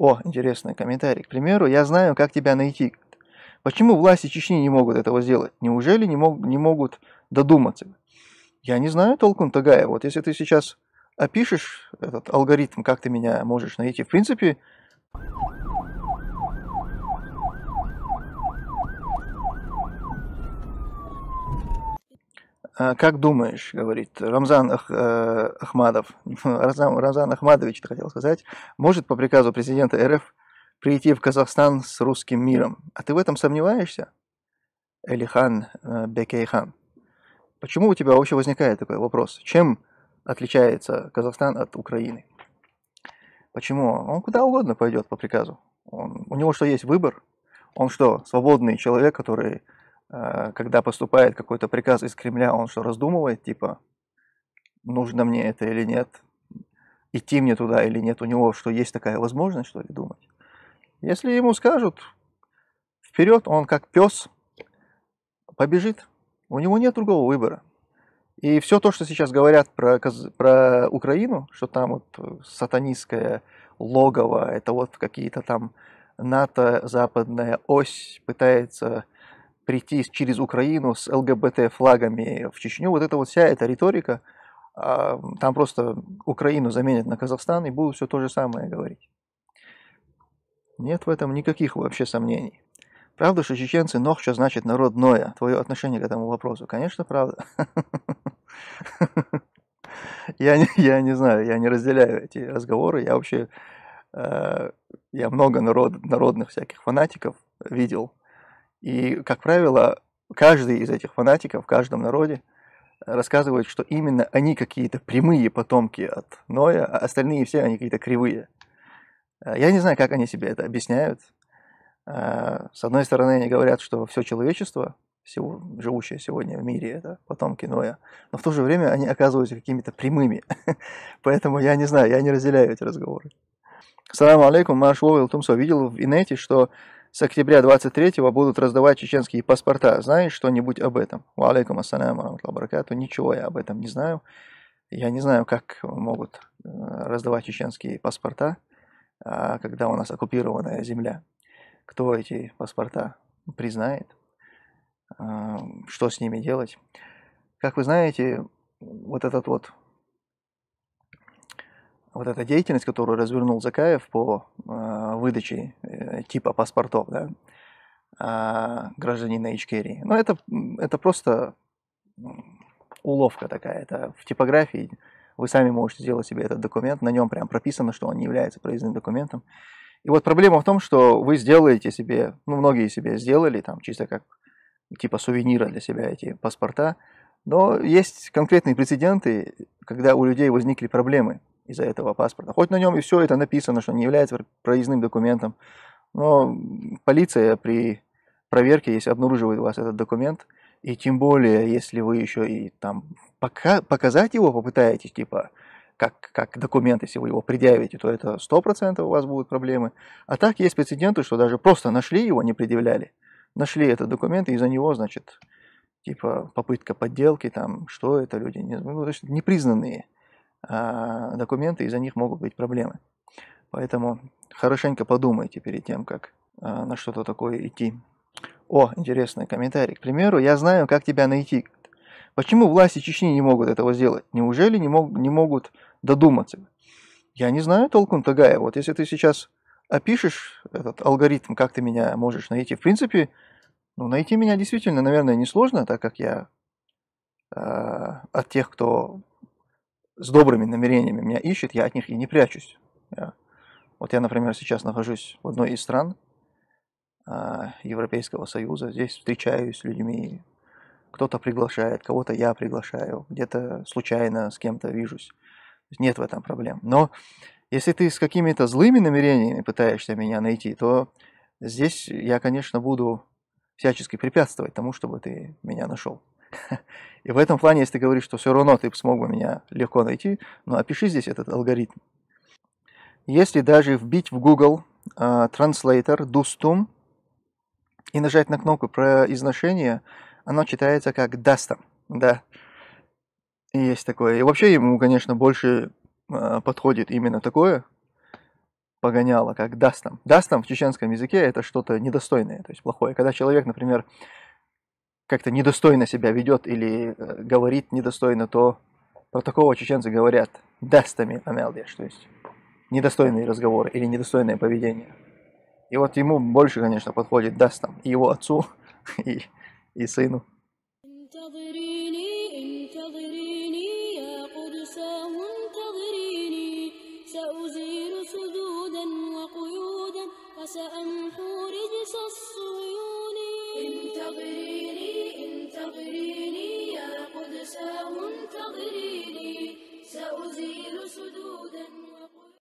О, интересный комментарий. К примеру, я знаю, как тебя найти. Почему власти Чечни не могут этого сделать? Неужели не, мог, не могут додуматься? Я не знаю толком Тагая. Вот если ты сейчас опишешь этот алгоритм, как ты меня можешь найти, в принципе... А как думаешь, говорит Рамзан Ах, э, Ахмадов, Рамзан, Рамзан Ахмадович, ты хотел сказать, может по приказу президента РФ прийти в Казахстан с русским миром? А ты в этом сомневаешься? Элихан э, Бекейхан. Почему у тебя вообще возникает такой вопрос? Чем отличается Казахстан от Украины? Почему? Он куда угодно пойдет по приказу. Он, у него что есть выбор? Он что, свободный человек, который Э, когда поступает какой-то приказ из Кремля, он что, раздумывает, типа, нужно мне это или нет, идти мне туда или нет, у него что, есть такая возможность, что ли, думать? Если ему скажут вперед, он как пес побежит, у него нет другого выбора. И все то, что сейчас говорят про, про Украину, что там вот сатанистское логово, это вот какие-то там НАТО, западная ось пытается прийти через Украину с ЛГБТ-флагами в Чечню. Вот эта вот вся эта риторика, а, там просто Украину заменят на Казахстан и будут все то же самое говорить. Нет в этом никаких вообще сомнений. Правда, что чеченцы нохча значит народ Ноя? Твое отношение к этому вопросу? Конечно, правда. Я не, я не знаю, я не разделяю эти разговоры. Я вообще, э, я много народ, народных всяких фанатиков видел и, как правило, каждый из этих фанатиков в каждом народе рассказывает, что именно они какие-то прямые потомки от Ноя, а остальные все они какие-то кривые. А, я не знаю, как они себе это объясняют. А, с одной стороны, они говорят, что все человечество, всего, живущее сегодня в мире, это потомки Ноя, но в то же время они оказываются какими-то прямыми. Поэтому я не знаю, я не разделяю эти разговоры. Салам алейкум, Марш Ловил Тумсо видел в инете, что с октября 23-го будут раздавать чеченские паспорта. Знаешь что-нибудь об этом? Ва алейкум ассаляму баракату. Ничего я об этом не знаю. Я не знаю, как могут э, раздавать чеченские паспорта, а, когда у нас оккупированная земля. Кто эти паспорта признает? А, что с ними делать? Как вы знаете, вот этот вот вот эта деятельность, которую развернул Закаев по э, выдаче э, типа паспортов да, э, гражданина Ичкерии, ну это, это просто уловка такая. Это в типографии вы сами можете сделать себе этот документ, на нем прям прописано, что он не является проездным документом. И вот проблема в том, что вы сделаете себе, ну многие себе сделали, там чисто как типа сувенира для себя эти паспорта, но есть конкретные прецеденты, когда у людей возникли проблемы – из-за этого паспорта. Хоть на нем и все это написано, что не является проездным документом, но полиция при проверке, если обнаруживает у вас этот документ, и тем более, если вы еще и там пока, показать его попытаетесь, типа, как, как документ, если вы его предъявите, то это 100% у вас будут проблемы. А так есть прецеденты, что даже просто нашли его, не предъявляли. Нашли этот документ, и из-за него, значит, типа попытка подделки, там, что это люди, не, ну, то есть непризнанные. А, документы, и за них могут быть проблемы. Поэтому хорошенько подумайте перед тем, как а, на что-то такое идти. О, интересный комментарий. К примеру, я знаю, как тебя найти. Почему власти Чечни не могут этого сделать? Неужели не, мог, не могут додуматься? Я не знаю толкун Тагая. Вот если ты сейчас опишешь этот алгоритм, как ты меня можешь найти, в принципе, ну, найти меня действительно, наверное, несложно, так как я э, от тех, кто с добрыми намерениями меня ищет, я от них и не прячусь. Я, вот я, например, сейчас нахожусь в одной из стран а, Европейского Союза, здесь встречаюсь с людьми, кто-то приглашает, кого-то я приглашаю, где-то случайно с кем-то вижусь. Нет в этом проблем. Но если ты с какими-то злыми намерениями пытаешься меня найти, то здесь я, конечно, буду всячески препятствовать тому, чтобы ты меня нашел. И в этом плане, если ты говоришь, что все равно ты смог бы меня легко найти, ну, опиши здесь этот алгоритм. Если даже вбить в Google uh, Translator Dustum и нажать на кнопку произношения, оно читается как Дастом, да. есть такое. И вообще ему, конечно, больше uh, подходит именно такое, погоняло, как дастом. Дастом в чеченском языке это что-то недостойное, то есть плохое. Когда человек, например, как-то недостойно себя ведет или э, говорит недостойно, то про такого чеченца говорят дастами амелдеш, то есть недостойные разговоры или недостойное поведение. И вот ему больше, конечно, подходит дастам, и его отцу, и, и сыну. انتظريني انتظريني يا قدساه انتظريني سأزيل سدودا